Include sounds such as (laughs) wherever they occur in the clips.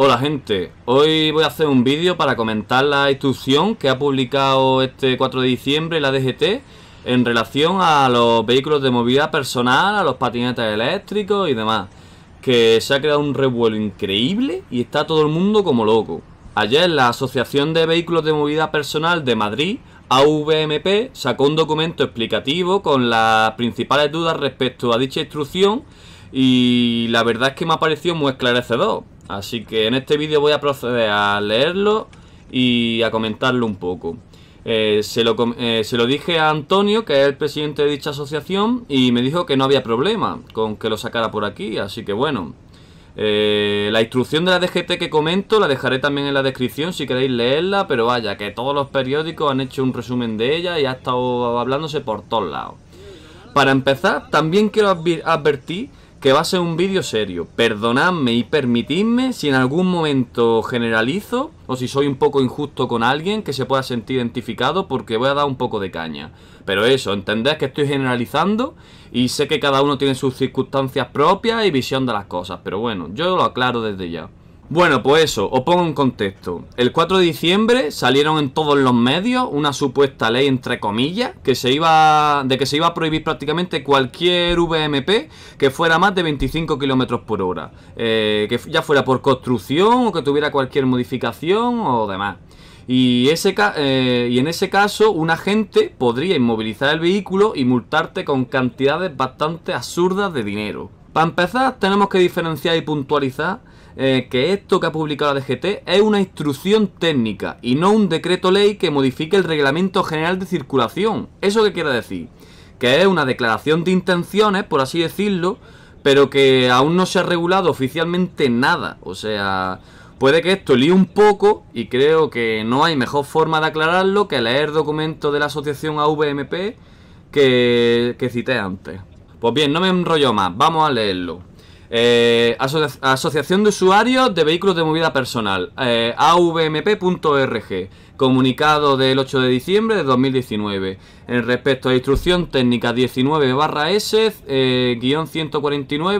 Hola gente, hoy voy a hacer un vídeo para comentar la instrucción que ha publicado este 4 de diciembre la DGT en relación a los vehículos de movilidad personal, a los patinetes eléctricos y demás. Que se ha creado un revuelo increíble y está todo el mundo como loco. Ayer la Asociación de Vehículos de Movilidad Personal de Madrid, AVMP, sacó un documento explicativo con las principales dudas respecto a dicha instrucción y la verdad es que me ha parecido muy esclarecedor Así que en este vídeo voy a proceder a leerlo y a comentarlo un poco. Eh, eh, se, lo, dije a Antonio, que es el presidente de dicha asociación, y me dijo que no había problema con que lo sacara por aquí, así que bueno. Eh, la instrucción de la DGT que comento la dejaré también en la descripción si queréis leerla, pero vaya, que todos los periódicos han hecho un resumen de ella y ha estado hablándose por todos lados. Para empezar, también quiero advertir que va a ser un vídeo serio. Perdonadme y permitidme si en algún momento generalizo o si soy un poco injusto con alguien que se pueda sentir identificado porque voy a dar un poco de caña. Pero eso, entended que estoy generalizando y sé que cada uno tiene sus circunstancias propias y visión de las cosas. Pero bueno, yo lo aclaro desde ya. Bueno, pues eso, os pongo en contexto. El 4 de diciembre salieron en todos los medios una supuesta ley, entre comillas, que se iba, de que se iba a prohibir prácticamente cualquier VMP que fuera más de 25 km por hora. Eh, que ya fuera por construcción o que tuviera cualquier modificación o demás. Y, ese, eh, y en ese caso, un agente podría inmovilizar el vehículo y multarte con cantidades bastante absurdas de dinero. Para empezar, tenemos que diferenciar y puntualizar eh, que esto que ha publicado la DGT es una instrucción técnica y no un decreto ley que modifique el Reglamento General de Circulación. ¿Eso qué quiere decir? Que es una declaración de intenciones, por así decirlo, pero que aún no se ha regulado oficialmente nada. O sea, puede que esto líe un poco y creo que no hay mejor forma de aclararlo que leer documento de la asociación AVMP que, que cité antes. Pues bien, no me enrollo más, vamos a leerlo. Eh, Asociación de Usuarios de Vehículos de MOVIDA Personal, eh, (AVMP).rg. E comunicado del 8 de diciembre de 2019. En respecto a instrucción técnica 19-S-149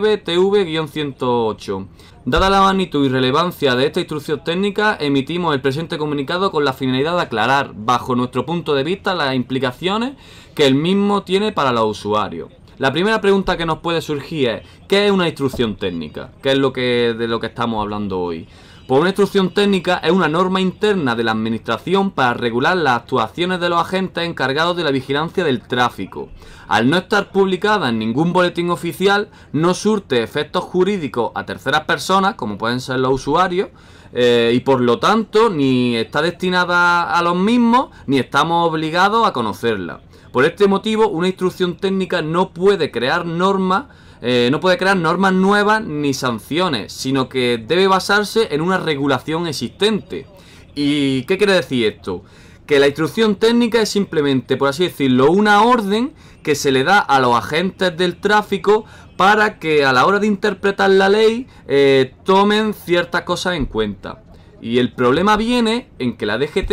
eh, TV-108. Dada la magnitud y relevancia de esta instrucción técnica, emitimos el presente comunicado con la finalidad de aclarar, bajo nuestro punto de vista, las implicaciones que el mismo tiene para los usuarios. La primera pregunta que nos puede surgir es, ¿qué es una instrucción técnica? ¿Qué es lo que, de lo que estamos hablando hoy? Pues una instrucción técnica es una norma interna de la Administración para regular las actuaciones de los agentes encargados de la vigilancia del tráfico. Al no estar publicada en ningún boletín oficial, no surte efectos jurídicos a terceras personas, como pueden ser los usuarios, eh, y por lo tanto ni está destinada a los mismos, ni estamos obligados a conocerla. Por este motivo, una instrucción técnica no puede crear normas eh, no puede crear normas nuevas ni sanciones, sino que debe basarse en una regulación existente. ¿Y qué quiere decir esto? Que la instrucción técnica es simplemente, por así decirlo, una orden que se le da a los agentes del tráfico para que a la hora de interpretar la ley eh, tomen ciertas cosas en cuenta. Y el problema viene en que la DGT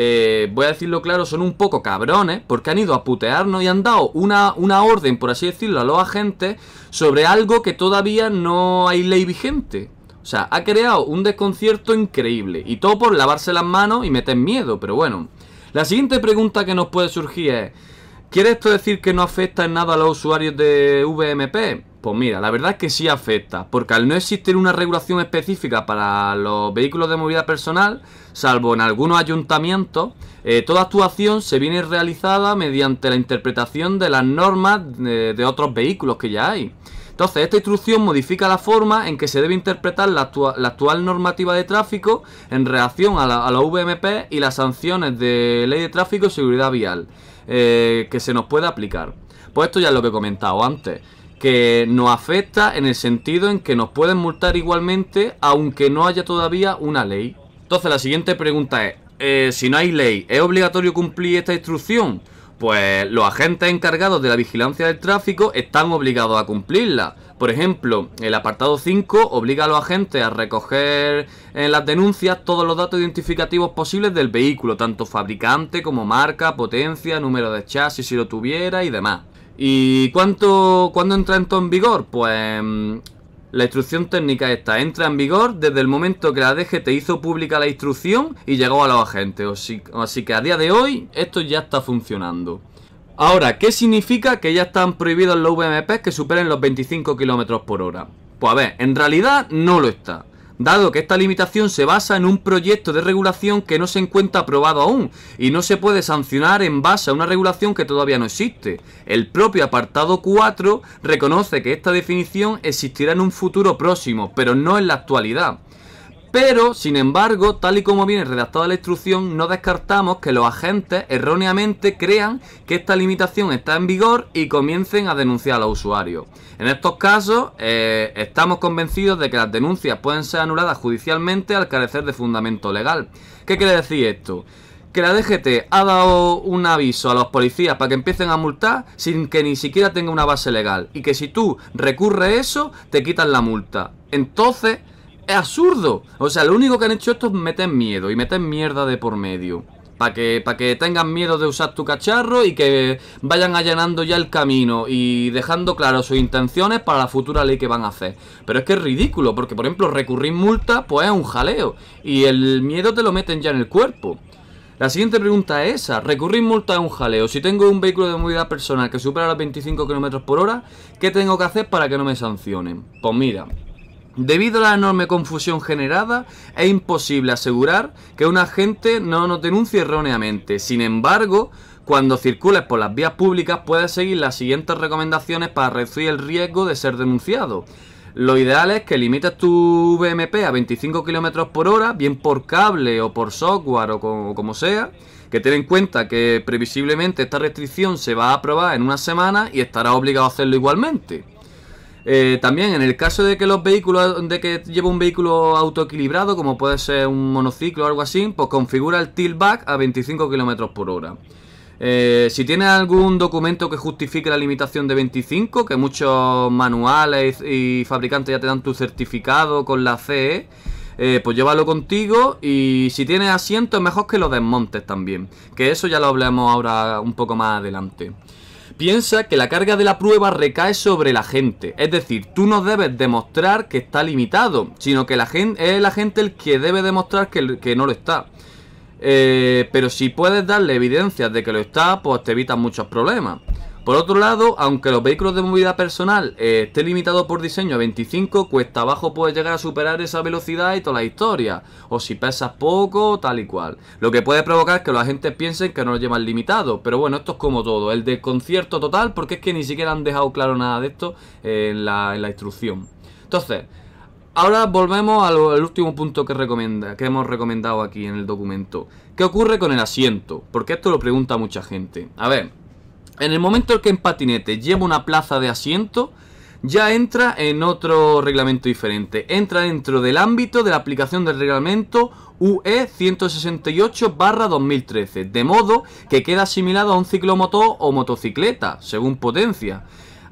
eh, voy a decirlo claro, son un poco cabrones, porque han ido a putearnos y han dado una, una orden, por así decirlo, a los agentes sobre algo que todavía no hay ley vigente. O sea, ha creado un desconcierto increíble. Y todo por lavarse las manos y meter miedo, pero bueno. La siguiente pregunta que nos puede surgir es... ¿Quiere esto decir que no afecta en nada a los usuarios de VMP? Pues mira, la verdad es que sí afecta, porque al no existir una regulación específica para los vehículos de movilidad personal, salvo en algunos ayuntamientos, eh, toda actuación se viene realizada mediante la interpretación de las normas de, otros vehículos que ya hay. Entonces, esta instrucción modifica la forma en que se debe interpretar la, actual normativa de tráfico en relación a la, VMP y las sanciones de ley de tráfico y seguridad vial eh, que se nos puede aplicar. Pues esto ya es lo que he comentado antes que nos afecta en el sentido en que nos pueden multar igualmente aunque no haya todavía una ley. Entonces la siguiente pregunta es, eh, si no hay ley, ¿es obligatorio cumplir esta instrucción? Pues los agentes encargados de la vigilancia del tráfico están obligados a cumplirla. Por ejemplo, el apartado 5 obliga a los agentes a recoger en las denuncias todos los datos identificativos posibles del vehículo, tanto fabricante como marca, potencia, número de chasis si lo tuviera y demás. ¿Y cuánto, cuándo entra esto en vigor? Pues mm, la instrucción técnica esta entra en vigor desde el momento que la DGT hizo pública la instrucción y llegó a los agentes. Así, así que a día de hoy esto ya está funcionando. Ahora, ¿qué significa que ya están prohibidos los VMPs que superen los 25 km por hora? Pues a ver, en realidad no lo está dado que esta limitación se basa en un proyecto de regulación que no se encuentra aprobado aún y no se puede sancionar en base a una regulación que todavía no existe. El propio apartado 4 reconoce que esta definición existirá en un futuro próximo, pero no en la actualidad. Pero, sin embargo, tal y como viene redactada la instrucción, no descartamos que los agentes erróneamente crean que esta limitación está en vigor y comiencen a denunciar a los usuarios. En estos casos, eh, estamos convencidos de que las denuncias pueden ser anuladas judicialmente al carecer de fundamento legal. ¿Qué quiere decir esto? que la DGT ha dado un aviso a los policías para que empiecen a multar sin que ni siquiera tenga una base legal y que si tú recurres eso te quitan la multa. Entonces, es absurdo. O sea, lo único que han hecho estos es meter miedo y meter mierda de por medio. Para que, pa que tengan miedo de usar tu cacharro y que vayan allanando ya el camino y dejando claro sus intenciones para la futura ley que van a hacer. Pero es que es ridículo, porque por ejemplo recurrir multa pues es un jaleo y el miedo te lo meten ya en el cuerpo. La siguiente pregunta es esa. Recurrir multa es un jaleo. Si tengo un vehículo de movilidad personal que supera los 25 km por hora, ¿qué tengo que hacer para que no me sancionen? Pues mira, Debido a la enorme confusión generada, es imposible asegurar que un agente no nos denuncie erróneamente. Sin embargo, cuando circules por las vías públicas puedes seguir las siguientes recomendaciones para reducir el riesgo de ser denunciado. Lo ideal es que limites tu VMP a 25 km por hora, bien por cable o por software o como, como sea. Que ten en cuenta que previsiblemente esta restricción se va a aprobar en una semana y estarás obligado a hacerlo igualmente. Eh, también en el caso de que los vehículos, de que lleve un vehículo autoequilibrado, como puede ser un monociclo o algo así, pues configura el tiltback a 25 km por hora. Eh, si tiene algún documento que justifique la limitación de 25, que muchos manuales y fabricantes ya te dan tu certificado con la CE, eh, pues llévalo contigo y si tiene asiento es mejor que lo desmontes también, que eso ya lo hablemos ahora un poco más adelante piensa que la carga de la prueba recae sobre la gente. Es decir, tú no debes demostrar que está limitado, sino que la gente, es la gente el que debe demostrar que, que no lo está. Eh, pero si puedes darle evidencias de que lo está, pues te evitan muchos problemas. Por otro lado, aunque los vehículos de movilidad personal estén eh, esté limitado por diseño a 25, cuesta abajo puedes llegar a superar esa velocidad y toda la historia. O si pesas poco, tal y cual. Lo que puede provocar que los agentes piensen que no lo llevan limitado. Pero bueno, esto es como todo. El desconcierto total, porque es que ni siquiera han dejado claro nada de esto en la, instrucción. Entonces, Ahora volvemos al, último punto que, que hemos recomendado aquí en el documento. ¿Qué ocurre con el asiento? Porque esto lo pregunta mucha gente. A ver, en el momento en que en patinete lleva una plaza de asiento, ya entra en otro reglamento diferente. Entra dentro del ámbito de la aplicación del reglamento UE 168-2013, de modo que queda asimilado a un ciclomotor o motocicleta, según potencia.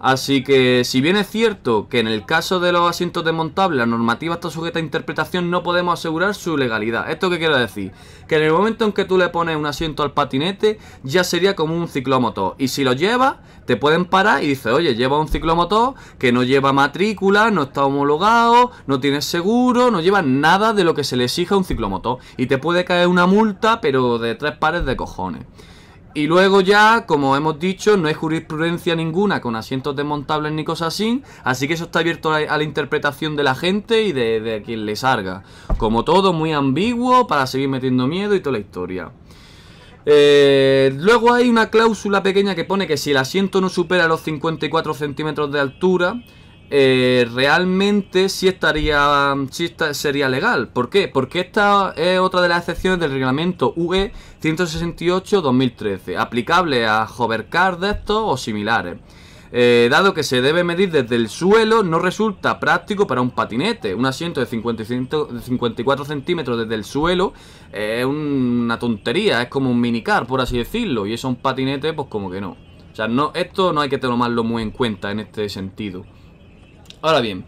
Así que, si bien es cierto que en el caso de los asientos desmontables la normativa está sujeta a interpretación, no podemos asegurar su legalidad. ¿Esto qué quiero decir? Que en el momento en que tú le pones un asiento al patinete, ya sería como un ciclomotor. Y si lo llevas, te pueden parar y dices, oye, lleva un ciclomotor que no lleva matrícula, no está homologado, no tiene seguro, no lleva nada de lo que se le exija a un ciclomotor. Y te puede caer una multa, pero de tres pares de cojones. Y luego ya, como hemos dicho, no hay jurisprudencia ninguna con asientos desmontables ni cosas así, así que eso está abierto a la interpretación de la gente y de, quien le salga. Como todo, muy ambiguo para seguir metiendo miedo y toda la historia. Eh, luego hay una cláusula pequeña que pone que si el asiento no supera los 54 centímetros de altura, eh, realmente si estaría sí sería legal. ¿Por qué? Porque esta es otra de las excepciones del reglamento UE 168-2013, aplicable a hovercars de estos o similares. Eh, dado que se debe medir desde el suelo, no resulta práctico para un patinete. Un asiento de, 54 centímetros desde el suelo eh, es una tontería, es como un minicar, por así decirlo. Y eso un patinete, pues como que no. O sea, no, esto no hay que tomarlo muy en cuenta en este sentido. Ahora bien,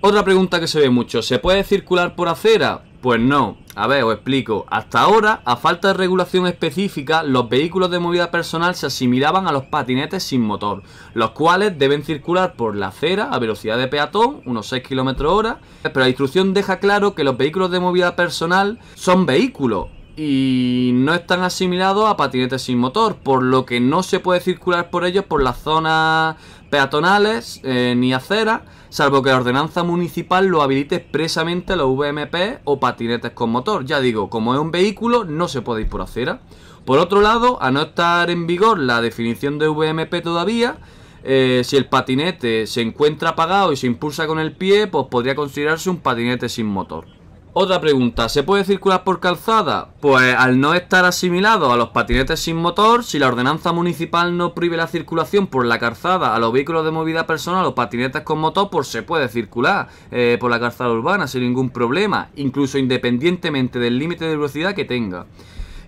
otra pregunta que se ve mucho, ¿se puede circular por acera? Pues no. A ver, os explico. Hasta ahora, a falta de regulación específica, los vehículos de movida personal se asimilaban a los patinetes sin motor, los cuales deben circular por la acera a velocidad de peatón, unos 6 km hora, pero la instrucción deja claro que los vehículos de movida personal son vehículos y no están asimilados a patinetes sin motor, por lo que no se puede circular por ellos por la zona peatonales eh, ni acera, salvo que la ordenanza municipal lo habilite expresamente a los VMP o patinetes con motor. Ya digo, como es un vehículo, no se puede ir por acera. Por otro lado, a no estar en vigor la definición de VMP todavía, eh, si el patinete se encuentra apagado y se impulsa con el pie, pues podría considerarse un patinete sin motor. Otra pregunta, ¿se puede circular por calzada? Pues al no estar asimilado a los patinetes sin motor, si la ordenanza municipal no prohíbe la circulación por la calzada a los vehículos de movida personal o patinetes con motor, pues se puede circular eh, por la calzada urbana sin ningún problema, incluso independientemente del límite de velocidad que tenga.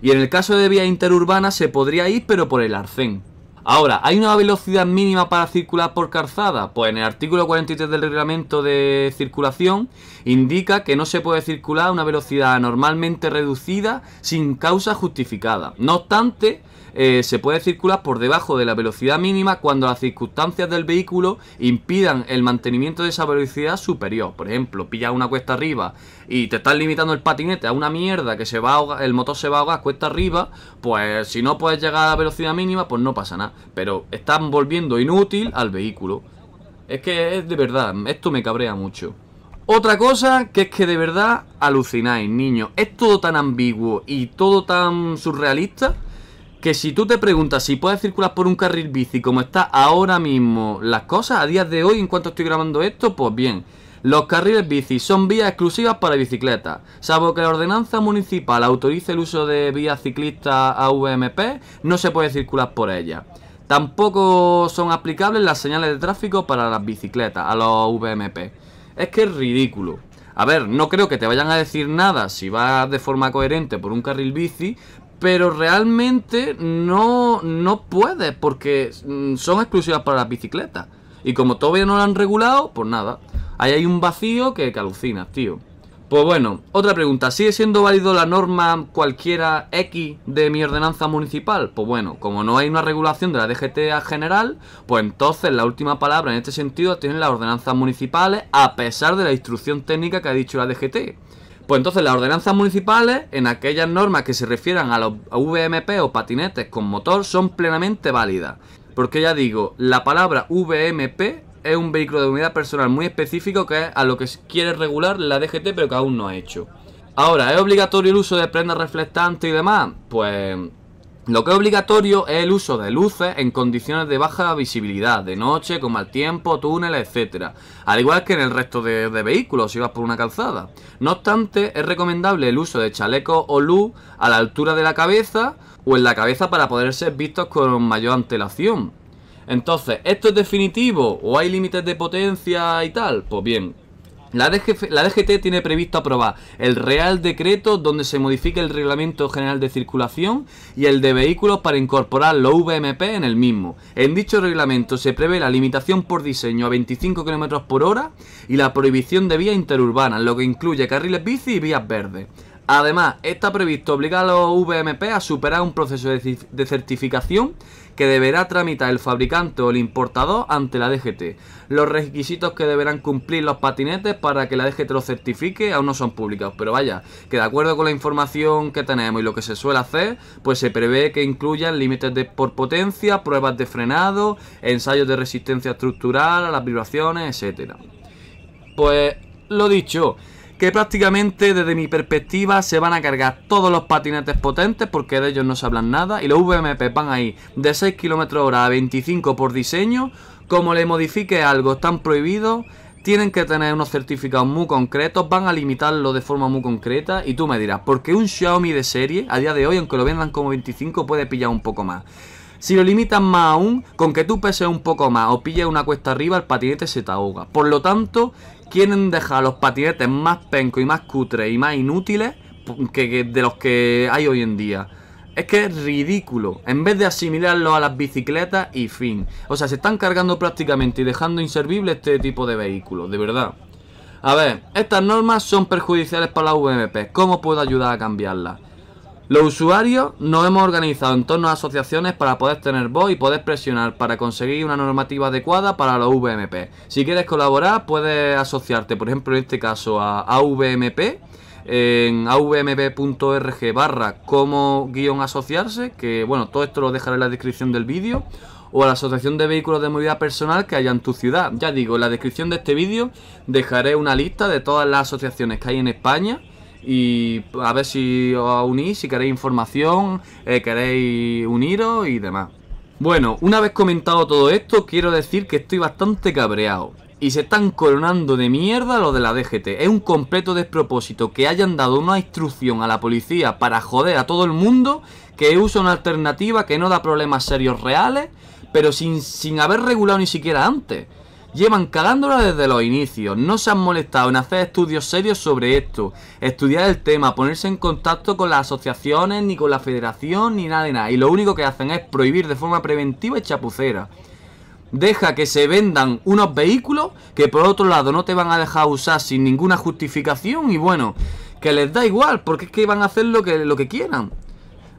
Y en el caso de vías interurbana se podría ir, pero por el arcén. Ahora, ¿hay una velocidad mínima para circular por calzada? Pues en el artículo 43 del reglamento de circulación indica que no se puede circular a una velocidad normalmente reducida sin causa justificada. No obstante, eh, se puede circular por debajo de la velocidad mínima cuando las circunstancias del vehículo impidan el mantenimiento de esa velocidad superior. Por ejemplo, pillas una cuesta arriba y te estás limitando el patinete a una mierda que se va a el motor se va a ahogar cuesta arriba, pues si no puedes llegar a la velocidad mínima, pues no pasa nada. Pero están volviendo inútil al vehículo. Es que es de verdad, esto me cabrea mucho. Otra cosa que es que de verdad alucináis, niños. Es todo tan ambiguo y todo tan surrealista que si tú te preguntas si puedes circular por un carril bici como está ahora mismo las cosas, a día de hoy, en cuanto estoy grabando esto, pues bien, los carriles bici son vías exclusivas para bicicletas, salvo que la ordenanza municipal autorice el uso de vías ciclistas a VMP... no se puede circular por ellas. Tampoco son aplicables las señales de tráfico para las bicicletas, a los VMP. Es que es ridículo. A ver, no creo que te vayan a decir nada si vas de forma coherente por un carril bici, pero realmente no, no puedes porque mm, son exclusivas para las bicicletas. Y como todavía no la han regulado, pues nada. Ahí hay un vacío que, calucina, tío. Pues bueno, otra pregunta. ¿Sigue siendo válido la norma cualquiera X de mi ordenanza municipal? Pues bueno, como no hay una regulación de la DGT general, pues entonces la última palabra en este sentido tienen las ordenanzas municipales a pesar de la instrucción técnica que ha dicho la DGT. Pues entonces las ordenanzas municipales, en aquellas normas que se refieran a los VMP o patinetes con motor, son plenamente válidas. Porque ya digo, la palabra VMP es un vehículo de unidad personal muy específico que es a lo que quiere regular la DGT pero que aún no ha hecho. Ahora, ¿es obligatorio el uso de prendas reflectantes y demás? Pues lo que es obligatorio es el uso de luces en condiciones de baja visibilidad, de noche, con mal tiempo, túneles, etc. Al igual que en el resto de, vehículos si vas por una calzada. No obstante, es recomendable el uso de chalecos o luz a la altura de la cabeza o en la cabeza para poder ser vistos con mayor antelación. Entonces, ¿esto es definitivo o hay límites de potencia y tal? Pues bien, la, DGT tiene previsto aprobar el Real Decreto donde se modifique el Reglamento General de Circulación y el de Vehículos para incorporar los VMP en el mismo. En dicho reglamento se prevé la limitación por diseño a 25 km por hora y la prohibición de vías interurbanas, lo que incluye carriles bici y vías verdes. Además, está previsto obligar a los VMP a superar un proceso de certificación que deberá tramitar el fabricante o el importador ante la DGT. Los requisitos que deberán cumplir los patinetes para que la DGT los certifique aún no son públicos, pero vaya, que de acuerdo con la información que tenemos y lo que se suele hacer, pues se prevé que incluyan límites de por potencia, pruebas de frenado, ensayos de resistencia estructural a las vibraciones, etcétera. Pues lo dicho, que prácticamente desde mi perspectiva se van a cargar todos los patinetes potentes porque de ellos no se hablan nada y los VMP van ahí de 6 km hora a 25 por diseño, como le modifique algo están prohibidos, tienen que tener unos certificados muy concretos, van a limitarlo de forma muy concreta y tú me dirás, porque un Xiaomi de serie a día de hoy, aunque lo vendan como 25, puede pillar un poco más. Si lo limitan más aún, con que tú peses un poco más o pilles una cuesta arriba, el patinete se te ahoga. Por lo tanto, quieren dejar los patinetes más pencos y más cutres y más inútiles que, de los que hay hoy en día. Es que es ridículo. En vez de asimilarlo a las bicicletas y fin. O sea, se están cargando prácticamente y dejando inservible este tipo de vehículos, de verdad. A ver, estas normas son perjudiciales para la VMP. ¿Cómo puedo ayudar a cambiarlas? Los usuarios nos hemos organizado en torno a asociaciones para poder tener voz y poder presionar para conseguir una normativa adecuada para los VMP. Si quieres colaborar, puedes asociarte, por ejemplo, en este caso a AVMP en avmp.org barra como guión asociarse, que bueno, todo esto lo dejaré en la descripción del vídeo, o a la Asociación de Vehículos de Movilidad Personal que haya en tu ciudad. Ya digo, en la descripción de este vídeo dejaré una lista de todas las asociaciones que hay en España y a ver si os unís, si queréis información, eh, queréis uniros y demás. Bueno, una vez comentado todo esto, quiero decir que estoy bastante cabreado. Y se están coronando de mierda lo de la DGT. Es un completo despropósito que hayan dado una instrucción a la policía para joder a todo el mundo, que usa una alternativa que no da problemas serios reales, pero sin, sin haber regulado ni siquiera antes. Llevan cagándola desde los inicios, no se han molestado en hacer estudios serios sobre esto, estudiar el tema, ponerse en contacto con las asociaciones, ni con la federación, ni nada de nada. Y lo único que hacen es prohibir de forma preventiva y chapucera. Deja que se vendan unos vehículos que por otro lado no te van a dejar usar sin ninguna justificación y bueno, que les da igual, porque es que van a hacer lo que, lo que quieran.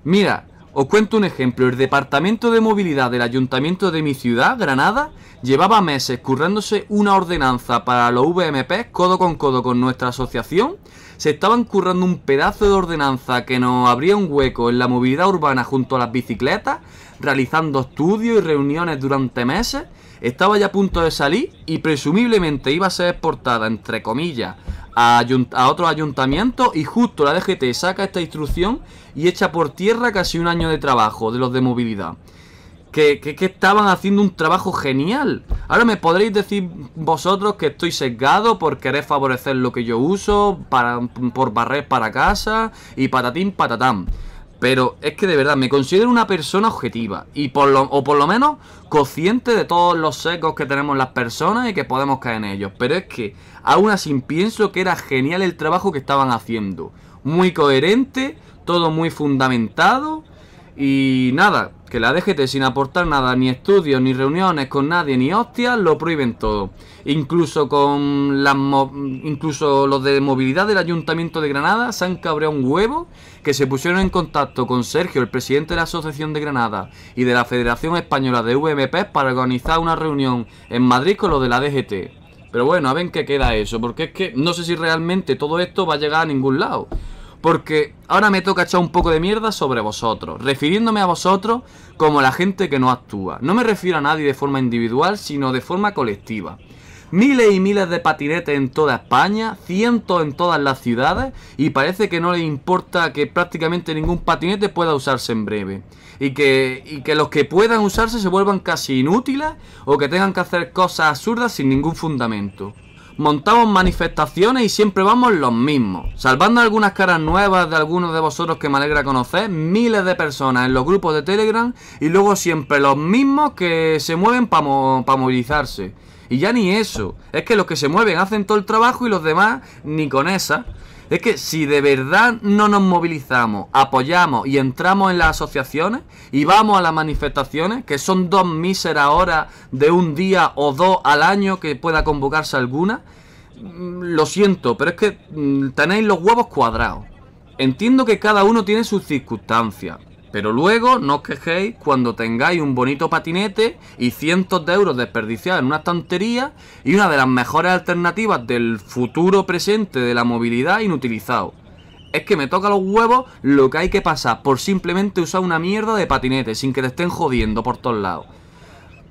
Mira, os cuento un ejemplo, el Departamento de Movilidad del Ayuntamiento de mi ciudad, Granada, llevaba meses currándose una ordenanza para los VMP codo con codo con nuestra asociación, se estaban currando un pedazo de ordenanza que nos abría un hueco en la movilidad urbana junto a las bicicletas, realizando estudios y reuniones durante meses, estaba ya a punto de salir y presumiblemente iba a ser exportada, entre comillas, a, a otros ayuntamientos y justo la DGT saca esta instrucción y echa por tierra casi un año de trabajo de los de movilidad. Que, estaban haciendo un trabajo genial. Ahora me podréis decir vosotros que estoy sesgado por querer favorecer lo que yo uso, para, por barrer para casa y patatín patatán. Pero es que de verdad me considero una persona objetiva y por lo, o por lo menos consciente de todos los secos que tenemos las personas y que podemos caer en ellos. Pero es que aún así pienso que era genial el trabajo que estaban haciendo. Muy coherente, todo muy fundamentado y nada, que la DGT sin aportar nada, ni estudios, ni reuniones con nadie, ni hostias, lo prohíben todo. Incluso con las incluso los de movilidad del Ayuntamiento de Granada se han cabreado un huevo que se pusieron en contacto con Sergio, el presidente de la Asociación de Granada y de la Federación Española de VMP para organizar una reunión en Madrid con los de la DGT. Pero bueno, a ver qué queda eso, porque es que no sé si realmente todo esto va a llegar a ningún lado porque ahora me toca echar un poco de mierda sobre vosotros, refiriéndome a vosotros como la gente que no actúa. No me refiero a nadie de forma individual, sino de forma colectiva. Miles y miles de patinetes en toda España, cientos en todas las ciudades, y parece que no les importa que prácticamente ningún patinete pueda usarse en breve. Y que, que los que puedan usarse se vuelvan casi inútiles o que tengan que hacer cosas absurdas sin ningún fundamento montamos manifestaciones y siempre vamos los mismos. Salvando algunas caras nuevas de algunos de vosotros que me alegra conocer, miles de personas en los grupos de Telegram y luego siempre los mismos que se mueven para movilizarse. Y ya ni eso, es que los que se mueven hacen todo el trabajo y los demás ni con esa. Es que si de verdad no nos movilizamos, apoyamos y entramos en las asociaciones y vamos a las manifestaciones, que son dos míseras horas de un día o dos al año que pueda convocarse alguna, mm, lo siento, pero es que mm, tenéis los huevos cuadrados. Entiendo que cada uno tiene sus circunstancias, pero luego no os quejéis cuando tengáis un bonito patinete y cientos de euros desperdiciados en una estantería y una de las mejores alternativas del futuro presente de la movilidad inutilizado. Es que me toca los huevos lo que hay que pasar por simplemente usar una mierda de patinete sin que te estén jodiendo por todos lados.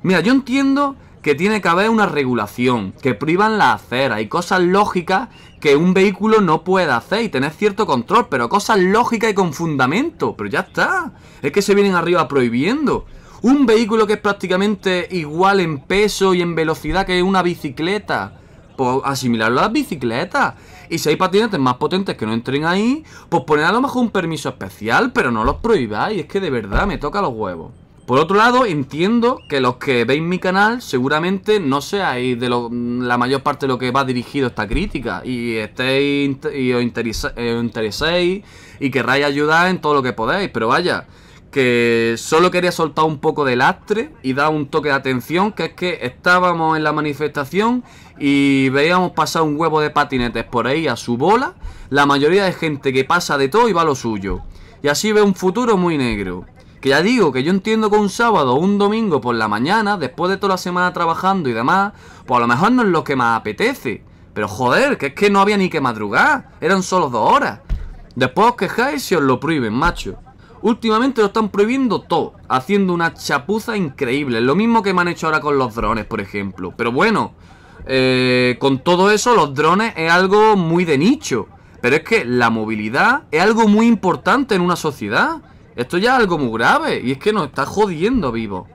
Mira, yo entiendo que tiene que haber una regulación, que privan la acera y cosas lógicas que un vehículo no puede hacer y tener cierto control, pero cosas lógicas y con fundamento. Pero ya está. Es que se vienen arriba prohibiendo. Un vehículo que es prácticamente igual en peso y en velocidad que una bicicleta. Pues asimilarlo a las bicicletas. Y si hay patinetes más potentes que no entren ahí, pues poner a lo mejor un permiso especial, pero no los prohibáis. Es que de verdad me toca los huevos. Por otro lado, entiendo que los que veis mi canal seguramente no seáis de lo, la mayor parte de lo que va dirigido esta crítica y estéis y eh, os, intereséis y querráis ayudar en todo lo que podáis pero vaya, que solo quería soltar un poco de lastre y dar un toque de atención, que es que estábamos en la manifestación y veíamos pasar un huevo de patinetes por ahí a su bola, la mayoría de gente que pasa de todo y va a lo suyo. Y así ve un futuro muy negro. Que ya digo, que yo entiendo que un sábado o un domingo por la mañana, después de toda la semana trabajando y demás, pues a lo mejor no es lo que más apetece. Pero joder, que es que no había ni que madrugar, eran solo dos horas. Después os quejáis si os lo prohíben, macho. Últimamente lo están prohibiendo todo, haciendo una chapuza increíble. Lo mismo que me han hecho ahora con los drones, por ejemplo. Pero bueno, eh, con todo eso, los drones es algo muy de nicho. Pero es que la movilidad es algo muy importante en una sociedad. Esto ya es algo muy grave y es que nos está jodiendo vivo.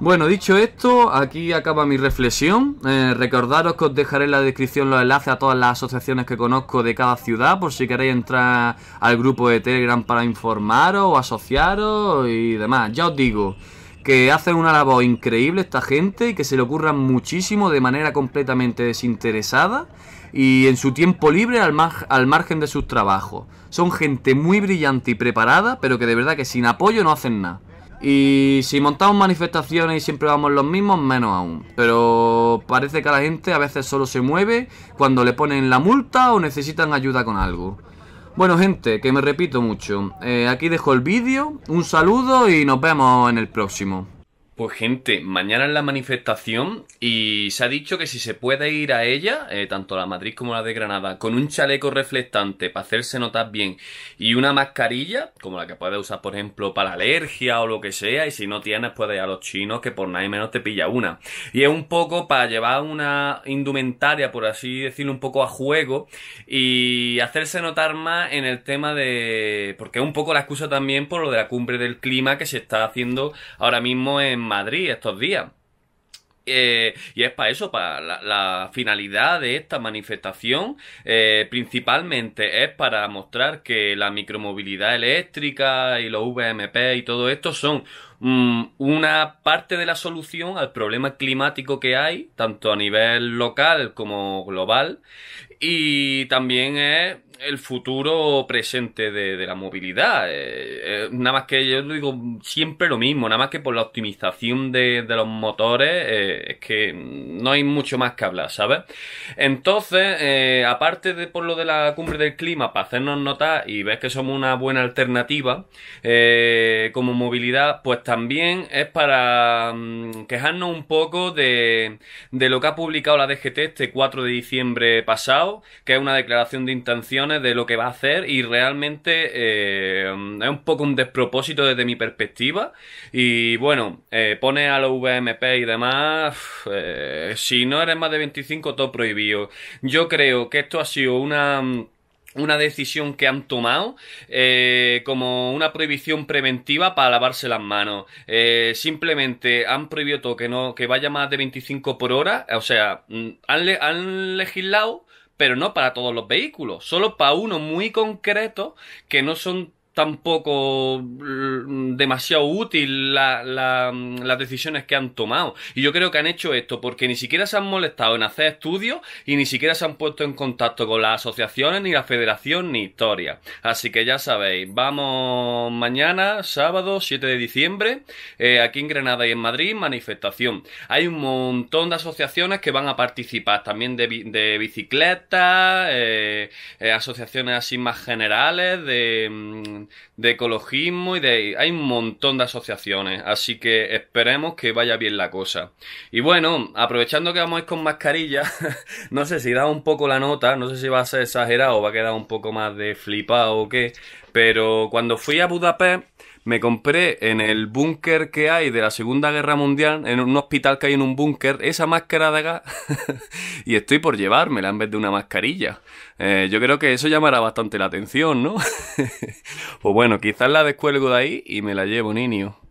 Bueno, dicho esto, aquí acaba mi reflexión. Eh, recordaros que os dejaré en la descripción los enlaces a todas las asociaciones que conozco de cada ciudad por si queréis entrar al grupo de Telegram para informaros o asociaros y demás. Ya os digo que hacen una labor increíble esta gente y que se le ocurran muchísimo de manera completamente desinteresada y en su tiempo libre al margen de sus trabajos. Son gente muy brillante y preparada, pero que de verdad que sin apoyo no hacen nada. Y si montamos manifestaciones y siempre vamos los mismos, menos aún. Pero parece que la gente a veces solo se mueve cuando le ponen la multa o necesitan ayuda con algo. Bueno gente, que me repito mucho. Eh, aquí dejo el vídeo, un saludo y nos vemos en el próximo. Pues gente, mañana es la manifestación y se ha dicho que si se puede ir a ella, eh, tanto la Madrid como la de Granada, con un chaleco reflectante para hacerse notar bien y una mascarilla, como la que puedes usar por ejemplo para alergia o lo que sea, y si no tienes puedes ir a los chinos que por nada menos te pilla una. Y es un poco para llevar una indumentaria, por así decirlo, un poco a juego y hacerse notar más en el tema de... porque es un poco la excusa también por lo de la cumbre del clima que se está haciendo ahora mismo en Madrid estos días. Eh, y es para eso, para la, finalidad de esta manifestación, eh, principalmente es para mostrar que la micromovilidad eléctrica y los VMP y todo esto son mm, una parte de la solución al problema climático que hay, tanto a nivel local como global, y también es el futuro presente de, la movilidad. Eh, eh, nada más que yo digo siempre lo mismo, nada más que por la optimización de, los motores, eh, es que no hay mucho más que hablar, ¿sabes? Entonces, aparte de por lo de la cumbre del clima, para hacernos notar y ver que somos una buena alternativa como movilidad, pues también es para mm, quejarnos un poco de, de lo que ha publicado la DGT este 4 de diciembre pasado, que es una declaración de intenciones de lo que va a hacer y realmente eh, es un poco un despropósito desde mi perspectiva. Y bueno, eh, pone a los VMP y demás, eh, si no eres más de 25, todo prohibido. Yo creo que esto ha sido una una decisión que han tomado como una prohibición preventiva para lavarse las manos. simplemente han prohibido que no que vaya más de 25 por hora, o sea, mm, han legislado pero no para todos los vehículos, solo para uno muy concreto que no son tampoco mm, demasiado útil mm, las decisiones que han tomado. Y yo creo que han hecho esto porque ni siquiera se han molestado en hacer estudios y ni siquiera se han puesto en contacto con las asociaciones, ni la federación, ni historia. Así que ya sabéis, vamos mañana, sábado 7 de diciembre, eh, aquí en Granada y en Madrid, manifestación. Hay un montón de asociaciones que van a participar, también de, de bicicletas, eh, eh, asociaciones así más generales, de mm, de ecologismo y de... Hay un montón de asociaciones, así que esperemos que vaya bien la cosa. Y bueno, aprovechando que vamos a ir con mascarilla, (laughs) no sé si da un poco la nota, no sé si va a ser exagerado o va a quedar un poco más de flipado o qué, pero cuando fui a Budapest me compré en el búnker que hay de la Segunda Guerra Mundial, en un hospital que hay en un búnker, esa máscara de gas (laughs) y estoy por llevármela en vez de una mascarilla. Eh, yo creo que eso llamará bastante la atención, ¿no? (laughs) pues bueno, quizás la descuelgo de ahí y me la llevo, niño.